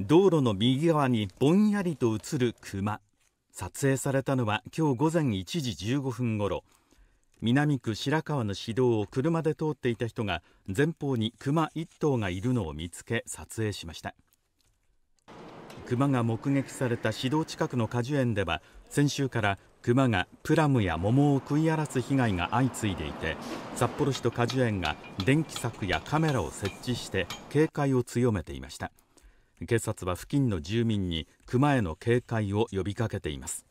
道路の右側にぼんやりと映る熊撮影されたのは今日午前1時15分ごろ南区白川の市道を車で通っていた人が前方に熊1頭がいるのを見つけ撮影しました熊が目撃された市道近くの果樹園では先週から熊がプラムや桃を食い荒らす被害が相次いでいて札幌市と果樹園が電気柵やカメラを設置して警戒を強めていました警察は付近の住民に熊への警戒を呼びかけています